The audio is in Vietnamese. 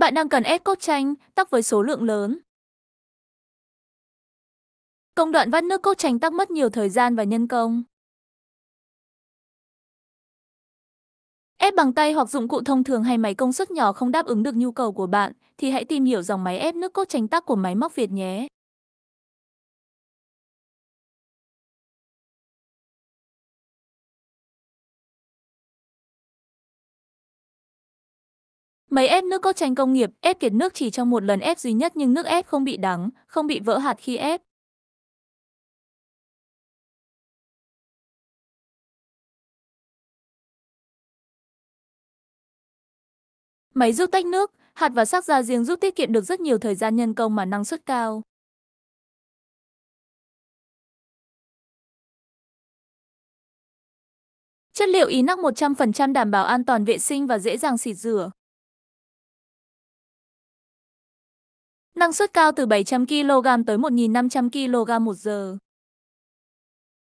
Bạn đang cần ép cốt chanh, tắc với số lượng lớn. Công đoạn vắt nước cốt chanh tắc mất nhiều thời gian và nhân công. Ép bằng tay hoặc dụng cụ thông thường hay máy công suất nhỏ không đáp ứng được nhu cầu của bạn, thì hãy tìm hiểu dòng máy ép nước cốt chanh tắc của máy móc Việt nhé. Máy ép nước cốt chanh công nghiệp ép kiệt nước chỉ trong một lần ép duy nhất nhưng nước ép không bị đắng, không bị vỡ hạt khi ép. Máy giúp tách nước, hạt và sắc ra riêng giúp tiết kiệm được rất nhiều thời gian nhân công mà năng suất cao. Chất liệu inox 100% đảm bảo an toàn vệ sinh và dễ dàng xịt rửa. Năng suất cao từ 700 kg tới 1.500 kg một giờ.